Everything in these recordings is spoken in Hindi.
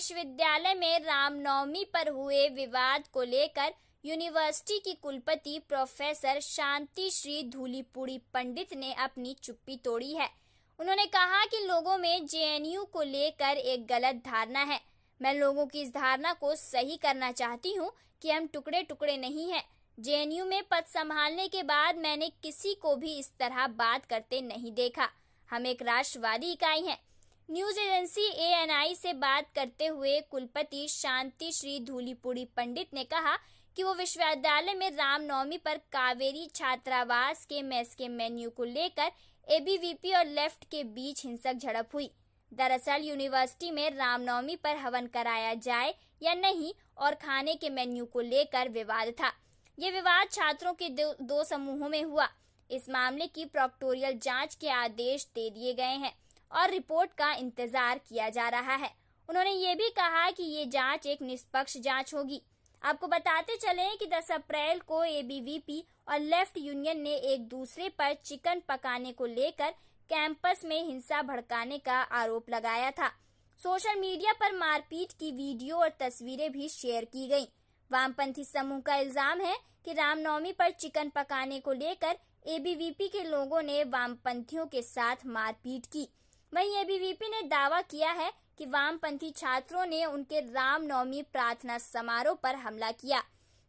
विश्वविद्यालय में रामनवमी पर हुए विवाद को लेकर यूनिवर्सिटी की कुलपति प्रोफेसर शांति श्री धूलीपुड़ी पंडित ने अपनी चुप्पी तोड़ी है उन्होंने कहा कि लोगों में जेएनयू को लेकर एक गलत धारणा है मैं लोगों की इस धारणा को सही करना चाहती हूँ कि हम टुकड़े टुकड़े नहीं हैं जेएनयू में पद संभालने के बाद मैंने किसी को भी इस तरह बात करते नहीं देखा हम एक राष्ट्रवादी इकाई हैं न्यूज एजेंसी ए से बात करते हुए कुलपति शांति श्री धूलीपुड़ी पंडित ने कहा कि वो विश्वविद्यालय में रामनवमी पर कावेरी छात्रावास के मेस के मेन्यू को लेकर एबीवीपी और लेफ्ट के बीच हिंसक झड़प हुई दरअसल यूनिवर्सिटी में रामनवमी पर हवन कराया जाए या नहीं और खाने के मेन्यू को लेकर विवाद था ये विवाद छात्रों के दो, दो समूहों में हुआ इस मामले की प्रोक्टोरियल जांच के आदेश दे दिए गए हैं और रिपोर्ट का इंतजार किया जा रहा है उन्होंने ये भी कहा कि ये जांच एक निष्पक्ष जांच होगी आपको बताते चले कि 10 अप्रैल को एबीवीपी और लेफ्ट यूनियन ने एक दूसरे पर चिकन पकाने को लेकर कैंपस में हिंसा भड़काने का आरोप लगाया था सोशल मीडिया पर मारपीट की वीडियो और तस्वीरें भी शेयर की गयी वामपंथी समूह का इल्जाम है कि रामनवमी पर चिकन पकाने को लेकर एबीवीपी के लोगों ने वामपंथियों के साथ मारपीट की वहीं एबीवीपी ने दावा किया है कि वामपंथी छात्रों ने उनके रामनवमी प्रार्थना समारोह पर हमला किया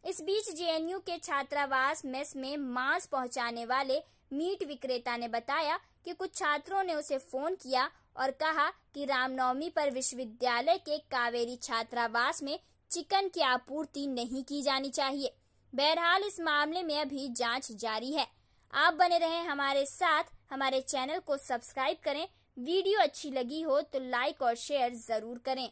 इस बीच जेएनयू के छात्रावास मेस में मांस पहुंचाने वाले मीट विक्रेता ने बताया कि कुछ छात्रों ने उसे फोन किया और कहा कि रामनवमी पर विश्वविद्यालय के कावेरी छात्रावास में चिकन की आपूर्ति नहीं की जानी चाहिए बहरहाल इस मामले में अभी जांच जारी है आप बने रहें हमारे साथ हमारे चैनल को सब्सक्राइब करें वीडियो अच्छी लगी हो तो लाइक और शेयर जरूर करें